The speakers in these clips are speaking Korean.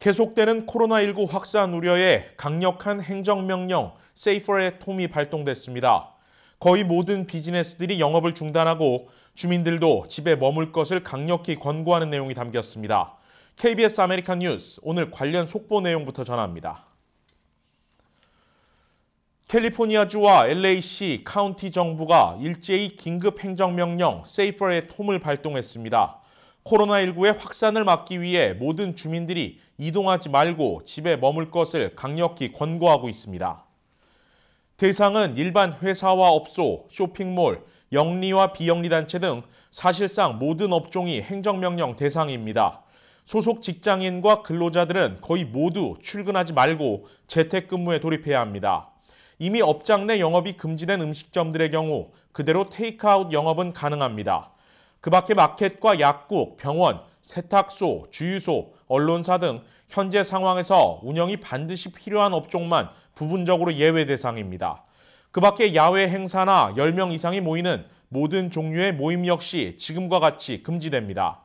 계속되는 코로나19 확산 우려에 강력한 행정명령 세이퍼 앳톰이 발동됐습니다. 거의 모든 비즈니스들이 영업을 중단하고 주민들도 집에 머물 것을 강력히 권고하는 내용이 담겼습니다. KBS 아메리칸 뉴스 오늘 관련 속보 내용부터 전합니다. 캘리포니아주와 LAC, 카운티 정부가 일제히 긴급 행정명령 세이퍼의 톰을 발동했습니다. 코로나19의 확산을 막기 위해 모든 주민들이 이동하지 말고 집에 머물 것을 강력히 권고하고 있습니다. 대상은 일반 회사와 업소, 쇼핑몰, 영리와 비영리 단체 등 사실상 모든 업종이 행정명령 대상입니다. 소속 직장인과 근로자들은 거의 모두 출근하지 말고 재택근무에 돌입해야 합니다. 이미 업장 내 영업이 금지된 음식점들의 경우 그대로 테이크아웃 영업은 가능합니다. 그 밖에 마켓과 약국, 병원, 세탁소, 주유소, 언론사 등 현재 상황에서 운영이 반드시 필요한 업종만 부분적으로 예외 대상입니다. 그 밖에 야외 행사나 10명 이상이 모이는 모든 종류의 모임 역시 지금과 같이 금지됩니다.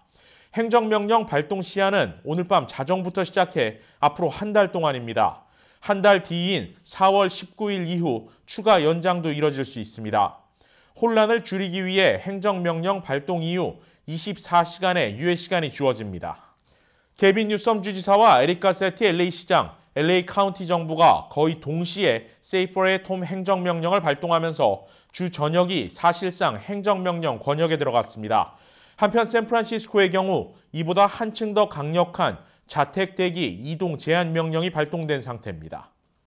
행정명령 발동 시한은 오늘 밤 자정부터 시작해 앞으로 한 달 동안입니다. 한 달 뒤인 4월 19일 이후 추가 연장도 이뤄질 수 있습니다. 혼란을 줄이기 위해 행정명령 발동 이후 24시간의 유예 시간이 주어집니다. 케빈 뉴섬 주지사와 에릭 가세티 LA 시장, LA 카운티 정부가 거의 동시에 세이퍼의 톰 행정명령을 발동하면서 주 전역이 사실상 행정명령 권역에 들어갔습니다. 한편 샌프란시스코의 경우 이보다 한층 더 강력한 자택 대기 이동 제한 명령이 발동된 상태입니다.